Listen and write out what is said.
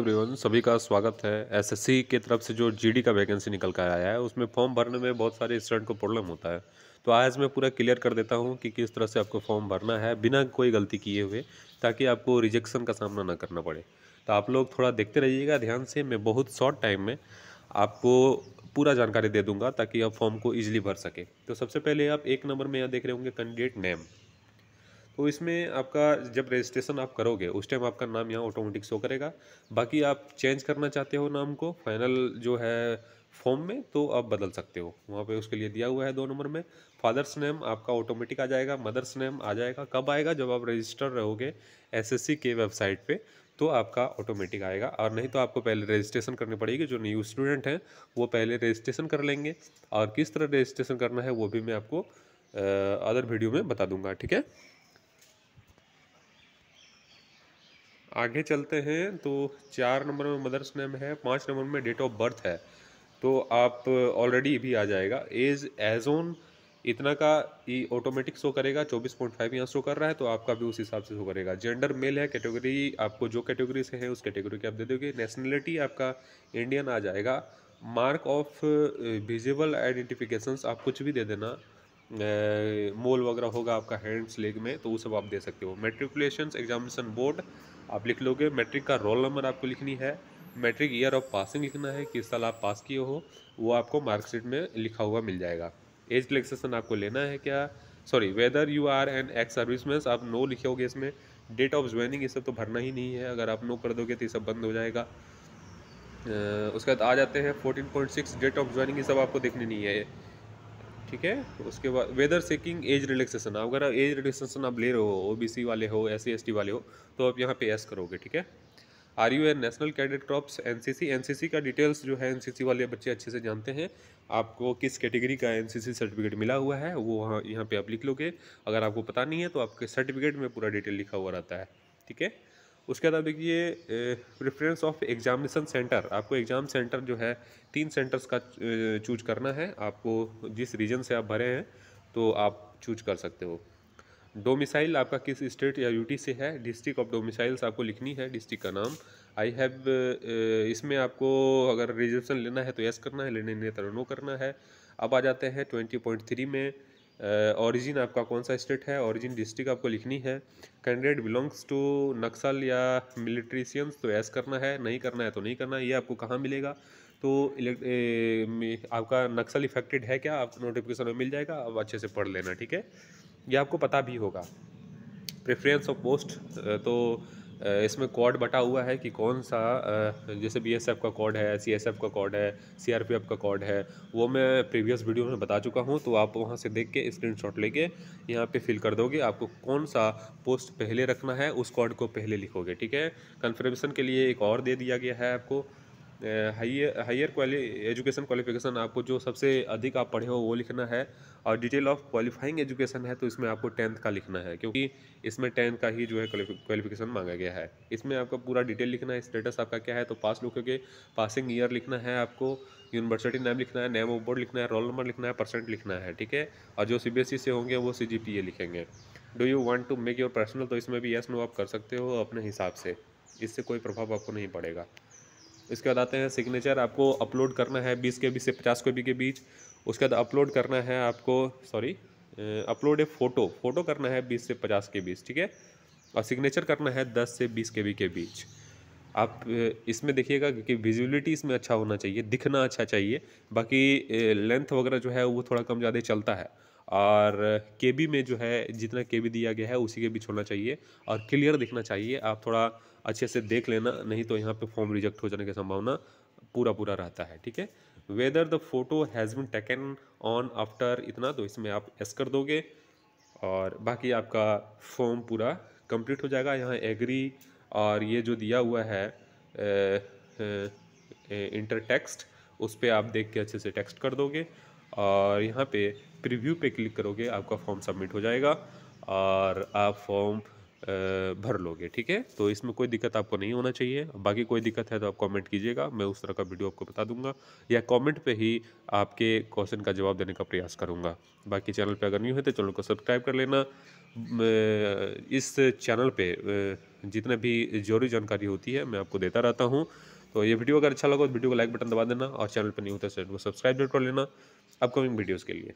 everyone सभी का स्वागत है एसएससी की तरफ से जो जीडी का वैकेंसी निकल कर आया है उसमें फॉर्म भरने में बहुत सारे स्टूडेंट को प्रॉब्लम होता है तो आज मैं पूरा क्लियर कर देता हूं कि किस तरह से आपको फॉर्म भरना है बिना कोई गलती किए हुए ताकि आपको रिजेक्शन का सामना ना करना पड़े तो आप लोग थोड़ा देखते रहिएगा ध्यान से मैं बहुत शॉर्ट टाइम में आपको पूरा जानकारी दे दूँगा ताकि आप फॉर्म को ईजिली भर सकें तो सबसे पहले आप एक नंबर में यहाँ देख रहे होंगे कैंडिडेट नेम तो इसमें आपका जब रजिस्ट्रेशन आप करोगे उस टाइम आपका नाम यहाँ ऑटोमेटिक शो करेगा बाकी आप चेंज करना चाहते हो नाम को फाइनल जो है फॉर्म में तो आप बदल सकते हो वहाँ पे उसके लिए दिया हुआ है दो नंबर में फादर्स नेम आपका ऑटोमेटिक आ जाएगा मदर्स नेम आ जाएगा कब आएगा जब आप रजिस्टर रहोगे एसएससी के वेबसाइट पे तो आपका ऑटोमेटिक आएगा और नहीं तो आपको पहले रजिस्ट्रेशन करनी पड़ेगी जो न्यू स्टूडेंट हैं वो पहले रजिस्ट्रेशन कर लेंगे और किस तरह रजिस्ट्रेशन करना है वो भी मैं आपको अदर वीडियो में बता दूंगा ठीक है आगे चलते हैं तो चार नंबर में मदर्स नेम है पाँच नंबर में डेट ऑफ बर्थ है तो आप ऑलरेडी भी आ जाएगा एज एजोन इतना का ये ऑटोमेटिक शो करेगा 24.5 यहाँ शो कर रहा है तो आपका भी उस हिसाब से शो करेगा जेंडर मेल है कैटेगरी आपको जो कैटेगरी से है उस कैटेगरी के आप दे दोगे नेशनलिटी आपका इंडियन आ जाएगा मार्क ऑफ विजिबल आइडेंटिफिकेशन आप कुछ भी दे देना मोल वगैरह होगा आपका हैंड्स लेग में तो वो सब आप दे सकते हो मेट्रिकुलेशन एग्जामिनेशन बोर्ड आप लिख लोगे मैट्रिक का रोल नंबर आपको लिखनी है मैट्रिक ईयर ऑफ पासिंग लिखना है किस साल आप पास किए हो वो आपको मार्कशीट में लिखा हुआ मिल जाएगा एज रिलेक्सेशन आपको लेना है क्या sorry whether you are an ex service आप नो लिखोगे इसमें डेट ऑफ ज्वाइनिंग ये सब तो भरना ही नहीं है अगर आप नो कर दोगे तो ये सब बंद हो जाएगा उसके बाद आ जाते हैं 14.6 डेट ऑफ ज्वाइनिंग ये सब आपको देखनी नहीं है ठीक है उसके बाद वेदर सेकिंग एज रिलैक्सेशन अगर एज रिलैक्सेशन आप ले रहे हो ओबीसी वाले हो एस सी वाले हो तो आप यहाँ पे एस करोगे ठीक है are you an national cadet crops NCC NCC का डिटेल्स जो है एनसीसी वाले बच्चे अच्छे से जानते हैं आपको किस कैटेगरी का एनसीसी सर्टिफिकेट मिला हुआ है वो वहाँ यहाँ पे आप लिख लोगे अगर आपको पता नहीं है तो आपके सर्टिफिकेट में पूरा डिटेल लिखा हुआ रहता है ठीक है उसके बाद देखिए प्रिफ्रेंस ऑफ एग्जामिनेशन सेंटर आपको एग्ज़ाम सेंटर जो है तीन सेंटर्स का चूज करना है आपको जिस रीजन से आप भरे हैं तो आप चूज कर सकते हो डोमिसाइल आपका किस स्टेट या यूटी से है डिस्ट्रिक्ट ऑफ डोमिसाइल्स आपको लिखनी है डिस्ट्रिक्ट का नाम आई हैव इसमें आपको अगर रिजर्वेशन लेना है तो यस करना है लेने नहीं तो नो करना है अब आ जाते हैं ट्वेंटी पॉइंट थ्री में ऑरिजिन uh, आपका कौन सा स्टेट है ऑरिजिन डिस्ट्रिक्ट आपको लिखनी है कैंडिडेट बिलोंग्स टू नक्सल या मिलिट्रीशियंस तो ऐस करना है नहीं करना है तो नहीं करना है ये आपको कहाँ मिलेगा तो ए, आपका नक्सल इफेक्टेड है क्या आपको नोटिफिकेशन में मिल जाएगा अब अच्छे से पढ़ लेना ठीक है ये आपको पता भी होगा प्रेफरेंस ऑफ पोस्ट तो इसमें कॉड बटा हुआ है कि कौन सा जैसे बीएसएफ का कॉड है सीएसएफ का कॉड है सीआरपीएफ का कॉड है वो मैं प्रीवियस वीडियो में बता चुका हूँ तो आप वहाँ से देख के स्क्रीनशॉट लेके यहाँ पे फिल कर दोगे आपको कौन सा पोस्ट पहले रखना है उस कॉड को पहले लिखोगे ठीक है कन्फर्मेशन के लिए एक और दे दिया गया है आपको higher higher quali education qualification आपको जो सबसे अधिक आप पढ़े हो वो लिखना है और डिटेल ऑफ क्वालिफाइंग एजुकेशन है तो इसमें आपको टेंथ का लिखना है क्योंकि इसमें टेंथ का ही जो है क्वालिफिकेशन मांगा गया है इसमें आपका पूरा डिटेल लिखना है स्टेटस आपका क्या है तो पास लोग के पासिंग ईयर लिखना है आपको यूनिवर्सिटी नेम लिखना है नेम ऑफ बोर्ड लिखना है रोल नंबर लिखना है परसेंट लिखना है ठीक है और जो सी से होंगे वो सी लिखेंगे do you want to make your personal तो इसमें भी येस नो आप कर सकते हो अपने हिसाब से इससे कोई प्रभाव आपको नहीं पड़ेगा इसके बाद आते हैं सिग्नेचर आपको अपलोड करना है बीस के बीच से पचास के बी के बीच उसके बाद अपलोड करना है आपको sorry upload a photo photo करना है बीस से पचास के बीच ठीक है और सिग्नेचर करना है दस से बीस के बी के बीच आप इसमें देखिएगा कि विजिबिलिटी इसमें अच्छा होना चाहिए दिखना अच्छा चाहिए बाकी लेंथ वगैरह जो है वो थोड़ा कम ज़्यादा चलता है और के बी में जो है जितना के बी दिया गया है उसी के बीच होना चाहिए और क्लियर दिखना चाहिए आप थोड़ा अच्छे से देख लेना नहीं तो यहाँ पे फॉर्म रिजेक्ट हो जाने की संभावना पूरा पूरा रहता है ठीक है whether the photo has been taken on after इतना तो इसमें आप एस कर दोगे और बाकी आपका फॉर्म पूरा कंप्लीट हो जाएगा यहाँ एग्री और ये जो दिया हुआ है इंटर टेक्स्ट उस पर आप देख के अच्छे से टेक्स्ट कर दोगे और यहाँ पे प्रीव्यू पे क्लिक करोगे आपका फॉर्म सबमिट हो जाएगा और आप फॉर्म भर लोगे ठीक है तो इसमें कोई दिक्कत आपको नहीं होना चाहिए बाकी कोई दिक्कत है तो आप कमेंट कीजिएगा मैं उस तरह का वीडियो आपको बता दूंगा या कमेंट पे ही आपके क्वेश्चन का जवाब देने का प्रयास करूंगा बाकी चैनल पे अगर न्यू है तो चैनल को सब्सक्राइब कर लेना इस चैनल पे जितने भी जरूरी जानकारी होती है मैं आपको देता रहता हूँ तो ये वीडियो अगर अच्छा लगा तो वीडियो को लाइक बटन दबा देना और चैनल पर नहीं होता चैनल को सब्सक्राइब जरूर कर लेना अपकमिंग वीडियोज़ के लिए